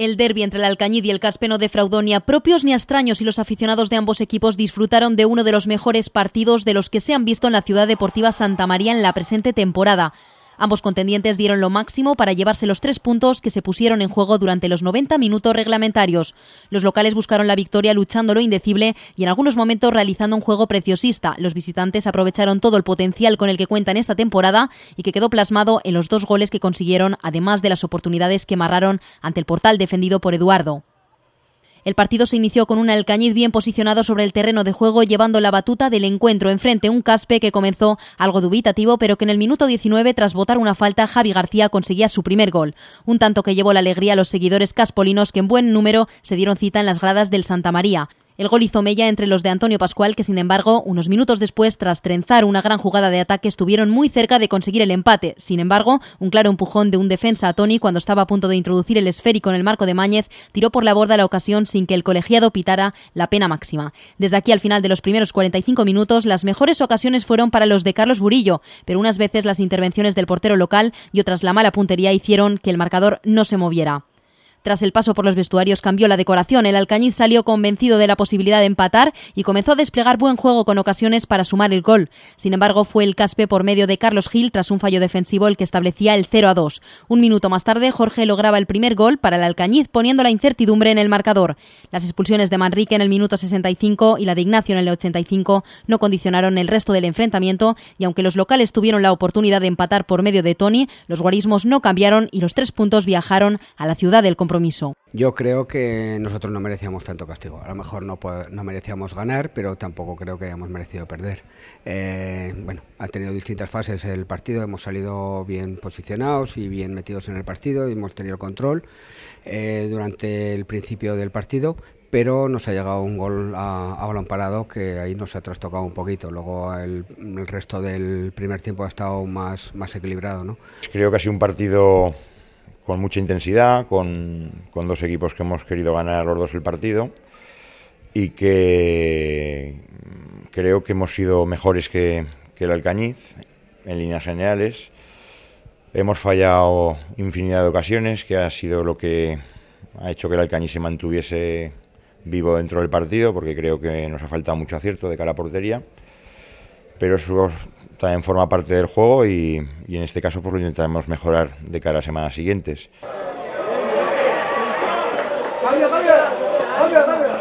El derby entre el Alcañiz y el Caspeno de Fraudonia, propios ni extraños y los aficionados de ambos equipos disfrutaron de uno de los mejores partidos de los que se han visto en la ciudad deportiva Santa María en la presente temporada. Ambos contendientes dieron lo máximo para llevarse los tres puntos que se pusieron en juego durante los 90 minutos reglamentarios. Los locales buscaron la victoria luchando lo indecible y en algunos momentos realizando un juego preciosista. Los visitantes aprovecharon todo el potencial con el que cuentan esta temporada y que quedó plasmado en los dos goles que consiguieron, además de las oportunidades que amarraron ante el portal defendido por Eduardo. El partido se inició con un Alcañiz bien posicionado sobre el terreno de juego, llevando la batuta del encuentro enfrente a un Caspe que comenzó algo dubitativo, pero que en el minuto 19, tras botar una falta, Javi García conseguía su primer gol. Un tanto que llevó la alegría a los seguidores caspolinos que en buen número se dieron cita en las gradas del Santa María. El gol hizo mella entre los de Antonio Pascual, que sin embargo, unos minutos después, tras trenzar una gran jugada de ataque, estuvieron muy cerca de conseguir el empate. Sin embargo, un claro empujón de un defensa a Tony cuando estaba a punto de introducir el esférico en el marco de Máñez tiró por la borda la ocasión sin que el colegiado pitara la pena máxima. Desde aquí al final de los primeros 45 minutos, las mejores ocasiones fueron para los de Carlos Burillo, pero unas veces las intervenciones del portero local y otras la mala puntería hicieron que el marcador no se moviera. Tras el paso por los vestuarios cambió la decoración, el Alcañiz salió convencido de la posibilidad de empatar y comenzó a desplegar buen juego con ocasiones para sumar el gol. Sin embargo, fue el Caspe por medio de Carlos Gil tras un fallo defensivo el que establecía el 0 a 2. Un minuto más tarde, Jorge lograba el primer gol para el Alcañiz poniendo la incertidumbre en el marcador. Las expulsiones de Manrique en el minuto 65 y la de Ignacio en el 85 no condicionaron el resto del enfrentamiento y aunque los locales tuvieron la oportunidad de empatar por medio de Tony, los guarismos no cambiaron y los tres puntos viajaron a la ciudad del Compromiso. Yo creo que nosotros no merecíamos tanto castigo. A lo mejor no, no merecíamos ganar, pero tampoco creo que hayamos merecido perder. Eh, bueno, ha tenido distintas fases el partido, hemos salido bien posicionados y bien metidos en el partido, hemos tenido control eh, durante el principio del partido, pero nos ha llegado un gol a, a, balón parado que ahí nos ha trastocado un poquito. Luego el, el resto del primer tiempo ha estado más, más equilibrado. ¿no? Creo que ha sido un partido con mucha intensidad, con, con, dos equipos que hemos querido ganar los dos el partido y que creo que hemos sido mejores que, que el Alcañiz en líneas generales. Hemos fallado infinidad de ocasiones, que ha sido lo que ha hecho que el Alcañiz se mantuviese vivo dentro del partido, porque creo que nos ha faltado mucho acierto de cara a portería. Pero eso también forma parte del juego y, en este caso por pues, lo intentaremos mejorar de cara a semanas siguientes. ¡Cambia,